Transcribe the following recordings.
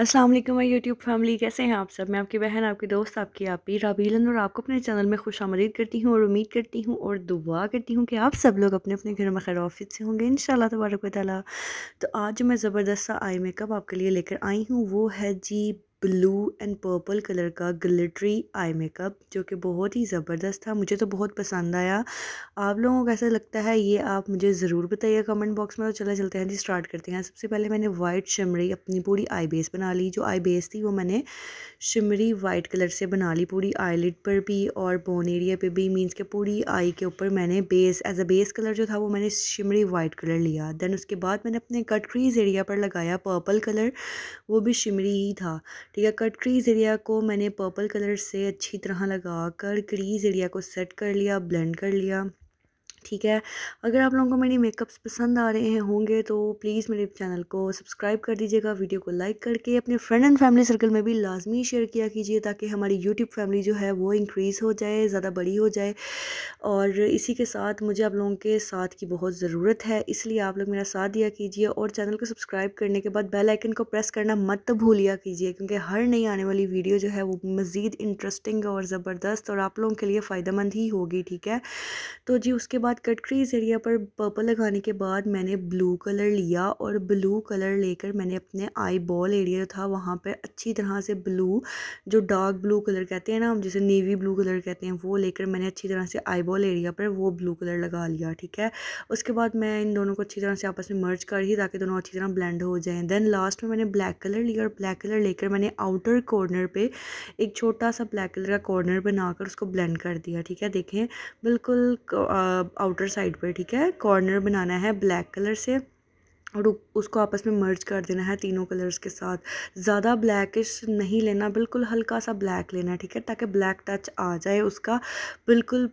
अस्सलाम वालेकुम my YouTube family कैसे हैं आप सब मैं आपकी बहन आपके दोस्त आपकी आपी राबीलन और आपको अपने चैनल में खुश आमदीद करती हूँ और उम्मीद करती हूँ और दुआ करती हूँ कि आप सब लोग अपने अपने घरों में खैर ऑफिस से होंगे इन तबारक ताली तो आज जो मैं ज़बरदस्त सा आई मेकअप आपके लिए लेकर आई हूँ वो है जी ब्लू एंड पर्पल कलर का ग्लिटरी आई मेकअप जो कि बहुत ही ज़बरदस्त था मुझे तो बहुत पसंद आया आप लोगों को कैसा लगता है ये आप मुझे ज़रूर बताइए कमेंट बॉक्स में तो चला चलते हैं जी स्टार्ट करते हैं सबसे पहले मैंने वाइट शिमरी अपनी पूरी आई बेस बना ली जो आई बेस थी वो मैंने शिमरी वाइट कलर से बना ली पूरी आईलिट पर भी और बोन एरिया पर भी मीन्स के पूरी आई के ऊपर मैंने base as a base colour जो था वो मैंने शिमरी वाइट कलर लिया देन उसके बाद मैंने अपने कट क्रीज एरिया पर लगाया पर्पल कलर वो भी शिमरी ही था ठीक है कट क्रीज एरिया को मैंने पर्पल कलर से अच्छी तरह लगा कर क्रीज एरिया को सेट कर लिया ब्लेंड कर लिया ठीक है अगर आप लोगों को मेरी मेकअप्स पसंद आ रहे हैं होंगे तो प्लीज़ मेरे चैनल को सब्सक्राइब कर दीजिएगा वीडियो को लाइक करके अपने फ्रेंड एंड फैमिली सर्कल में भी लाजमी शेयर किया कीजिए ताकि हमारी यूट्यूब फैमिली जो है वो इंक्रीज़ हो जाए ज़्यादा बड़ी हो जाए और इसी के साथ मुझे आप लोगों के साथ की बहुत ज़रूरत है इसलिए आप लोग मेरा साथ दिया कीजिए और चैनल को सब्सक्राइब करने के बाद बेल आइकन को प्रेस करना मत भूलिया कीजिए क्योंकि हर नई आने वाली वीडियो जो है वो मज़ीद इंटरेस्टिंग और ज़बरदस्त और आप लोगों के लिए फ़ायदेमंद ही होगी ठीक है तो जी उसके बाद बाद कट क्रीज एरिया पर पर्पल लगाने के बाद मैंने ब्लू कलर लिया और ब्लू कलर लेकर मैंने अपने आई बॉल एरिया था वहाँ पर अच्छी तरह से ब्लू जो डार्क ब्लू कलर कहते हैं ना हम जैसे नेवी ब्लू कलर कहते हैं वो लेकर मैंने अच्छी तरह से आई बॉल एरिया पर वो ब्लू कलर लगा लिया ठीक है उसके बाद मैं इन दोनों को अच्छी तरह से आपस में मर्ज कर ही ताकि दोनों अच्छी तरह ब्लेंड हो जाएँ देन लास्ट में मैंने ब्लैक कलर लिया और ब्लैक कलर लेकर मैंने आउटर कॉर्नर पर एक छोटा सा ब्लैक कलर का कॉर्नर बनाकर उसको ब्लेंड कर दिया ठीक है देखें बिल्कुल आउटर साइड पर ठीक है कॉर्नर बनाना है ब्लैक कलर से और उसको आपस में मर्ज कर देना है तीनों कलर्स के साथ ज़्यादा ब्लैकिश नहीं लेना बिल्कुल हल्का सा ब्लैक लेना है ठीक है ताकि ब्लैक टच आ जाए उसका बिल्कुल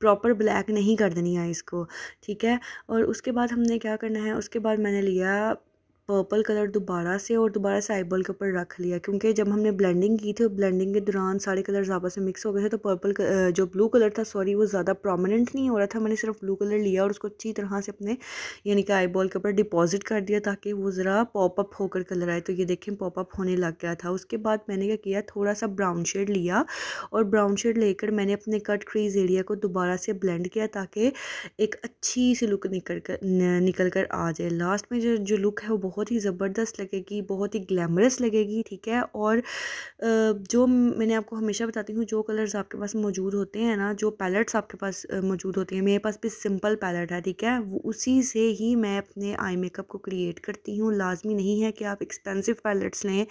प्रॉपर ब्लैक नहीं कर देनी है इसको ठीक है और उसके बाद हमने क्या करना है उसके बाद मैंने लिया पर्पल कलर दोबारा से और दोबारा से आईबॉल के ऊपर रख लिया क्योंकि जब हमने ब्लेंडिंग की थी और ब्लेंडिंग के दौरान सारे कलर आपस में मिक्स हो गए थे तो पर्पल जो ब्लू कलर था सॉरी वो ज़्यादा प्रोमिनेंट नहीं हो रहा था मैंने सिर्फ ब्लू कलर लिया और उसको अच्छी तरह से अपने यानी कि आईबॉल के ऊपर डिपॉजिट कर दिया ताकि वो ज़रा पॉपअप होकर कलर आए तो ये देखें पॉपअप होने लग गया था उसके बाद मैंने क्या किया थोड़ा सा ब्राउन शेड लिया और ब्राउन शेड लेकर मैंने अपने कट क्रीज एरिया को दोबारा से ब्लेंड किया ताकि एक अच्छी सी लुक निकल कर निकल कर आ जाए लास्ट में जो जो लुक है वो बहुत बहुत ही ज़बरदस्त लगेगी बहुत ही ग्लैमरस लगेगी ठीक है और जो मैंने आपको हमेशा बताती हूँ जो कलर्स आपके पास मौजूद होते हैं ना जो पैलेट्स आपके पास मौजूद होते हैं मेरे पास भी सिंपल पैलेट है ठीक है उसी से ही मैं अपने आई मेकअप को क्रिएट करती हूँ लाजमी नहीं है कि आप एक्सपेंसिव पैलेट्स लें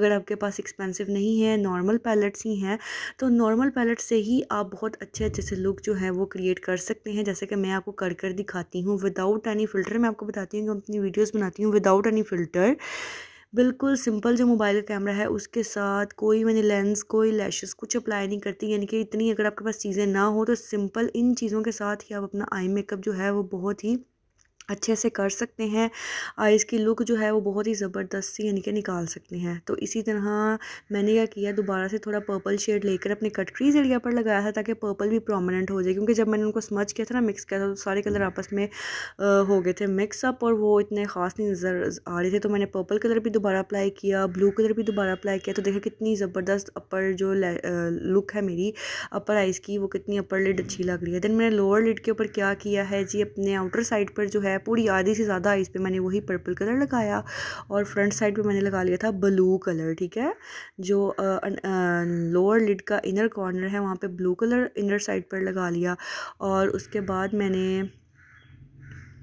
अगर आपके पास एक्सपेंसिव नहीं है नॉर्मल पैलेट्स ही हैं तो नॉर्मल पैलेट से ही आप बहुत अच्छे अच्छे से लुक जो है वो क्रिएट कर सकते हैं जैसे कि मैं आपको कर कर दिखाती हूँ विदाउट एनी फ़िल्टर मैं आपको बताती हूँ कि अपनी वीडियोज़ बनाती हूँ विदाउट एनी नहीं फ़िल्टर बिल्कुल सिंपल जो मोबाइल का कैमरा है उसके साथ कोई मैंने लेंस कोई लैशेस कुछ अप्लाई नहीं करती यानी कि इतनी अगर आपके पास चीज़ें ना हो तो सिंपल इन चीज़ों के साथ ही आप अपना आई मेकअप जो है वो बहुत ही अच्छे से कर सकते हैं आइज़ की लुक जो है वो बहुत ही ज़बरदस्त सी यानी कि निकाल सकते हैं तो इसी तरह मैंने क्या किया दोबारा से थोड़ा पर्पल शेड लेकर अपने कट क्रीज एरिया पर लगाया था ताकि पर्पल भी प्रोमिनेंट हो जाए क्योंकि जब मैंने उनको समझ किया था ना मिक्स किया था तो सारे कलर हम्म। आपस में हो गए थे मिक्सअप और वो इतने ख़ास नहीं नज़र आ रहे थे तो मैंने पर्पल कलर भी दोबारा अप्लाई किया ब्लू कलर भी दोबारा अप्लाई किया तो देखा कितनी ज़बरदस्त अपर जो लुक है मेरी अपर आइज़ की वो कितनी अपर लिड अच्छी लग रही है दैन मैंने लोअर लिड के ऊपर क्या किया है जी अपने आउटर साइड पर जो है है पूरी आधी से ज़्यादा आइज़ पे मैंने वही पर्पल कलर लगाया और फ्रंट साइड पे मैंने लगा लिया था ब्लू कलर ठीक है जो लोअर लिड का इनर कॉर्नर है वहाँ पे ब्लू कलर इनर साइड पर लगा लिया और उसके बाद मैंने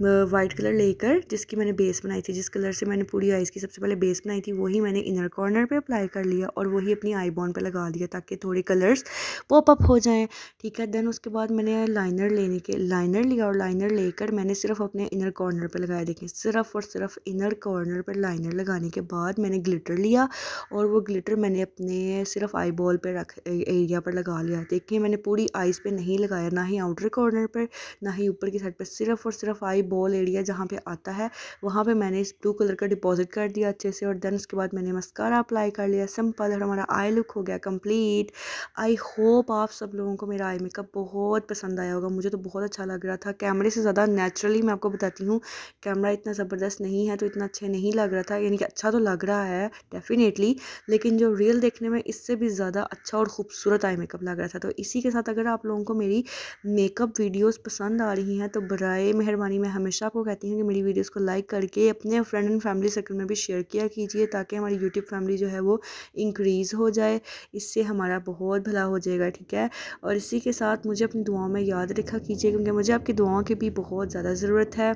वाइट कलर लेकर जिसकी मैंने बेस बनाई थी जिस कलर से मैंने पूरी आइज़ की सबसे पहले बेस बनाई थी वही मैंने इनर कॉर्नर पे अप्लाई कर लिया और वही अपनी आई बॉन पर लगा दिया ताकि थोड़े कलर्स पॉप अप हो जाएं ठीक है देन उसके बाद मैंने लाइनर लेने के लाइनर लिया और लाइनर लेकर मैंने सिर्फ अपने इनर कॉर्नर पर लगाया देखें सिर्फ और सिर्फ इनर कॉर्नर पर लाइनर लगाने के बाद मैंने ग्लिटर लिया और वो ग्लिटर मैंने अपने सिर्फ आई बॉल पर रख एरिया पर लगा लिया देखिए मैंने पूरी आइज़ पर नहीं लगाया ना ही आउटर कॉर्नर पर ना ही ऊपर की साइड पर सिर्फ और सिर्फ आई बॉल एरिया जहाँ पे आता है वहाँ पे मैंने इस ब्लू कलर का डिपॉजिट कर दिया अच्छे से और देन उसके बाद मैंने मस्कारा अप्लाई कर लिया सिंपल और हमारा आई लुक हो गया कंप्लीट आई होप आप सब लोगों को मेरा आई मेकअप बहुत पसंद आया होगा मुझे तो बहुत अच्छा लग रहा था कैमरे से ज़्यादा नेचुरली मैं आपको बताती हूँ कैमरा इतना ज़बरदस्त नहीं है तो इतना अच्छे नहीं लग रहा था यानी कि अच्छा तो लग रहा है डेफिनेटली लेकिन जो रियल देखने में इससे भी ज़्यादा अच्छा और ख़ूबसूरत आई मेकअप लग रहा था तो इसी के साथ अगर आप लोगों को मेरी मेकअप वीडियोस पसंद आ रही हैं तो बर मेहरबानी में हमेशा आपको कहती हूँ कि मेरी वीडियोस को लाइक करके अपने फ्रेंड एंड फैमिली सर्कल में भी शेयर किया कीजिए ताकि हमारी यूट्यूब फैमिली जो है वो इंक्रीज़ हो जाए इससे हमारा बहुत भला हो जाएगा ठीक है और इसी के साथ मुझे अपनी दुआओं में याद रखा कीजिए क्योंकि मुझे आपकी दुआओं की भी बहुत ज़्यादा ज़रूरत है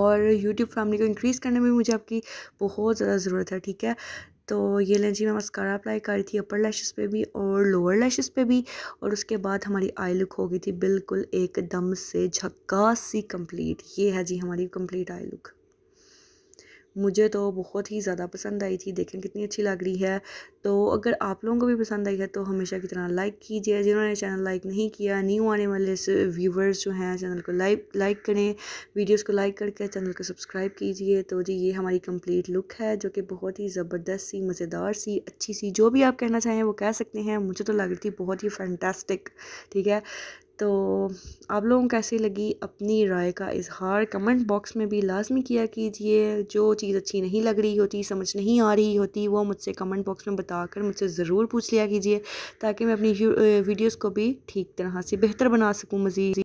और यूट्यूब फैमिली को इंक्रीज़ करने में मुझे आपकी बहुत ज़्यादा ज़रूरत है ठीक है तो ये लें जी मैं मस्कारा अप्लाई करी थी अपर लैशेस पे भी और लोअर लैशेस पे भी और उसके बाद हमारी आई लुक हो गई थी बिल्कुल एकदम से झक्का सी कंप्लीट ये है जी हमारी कंप्लीट आई लुक मुझे तो बहुत ही ज़्यादा पसंद आई थी देखें कितनी अच्छी लग रही है तो अगर आप लोगों को भी पसंद आई है तो हमेशा की तरह लाइक कीजिए जिन्होंने चैनल लाइक नहीं किया न्यू आने वाले व्यूवर्स जो हैं चैनल को लाइक लाइक करें वीडियोस को लाइक करके चैनल को सब्सक्राइब कीजिए तो जी ये हमारी कंप्लीट लुक है जो कि बहुत ही ज़बरदस्त सी मज़ेदार सी अच्छी सी जो भी आप कहना चाहें वो कह सकते हैं मुझे तो लग रही थी बहुत ही फैंटेस्टिक ठीक है तो आप लोगों को कैसी लगी अपनी राय का इजहार कमेंट बॉक्स में भी लाजमी किया कीजिए जो चीज़ अच्छी नहीं लग रही होती समझ नहीं आ रही होती वो मुझसे कमेंट बॉक्स में बताकर मुझसे ज़रूर पूछ लिया कीजिए ताकि मैं अपनी वीडियोस को भी ठीक तरह से बेहतर बना सकूँ मज़ीद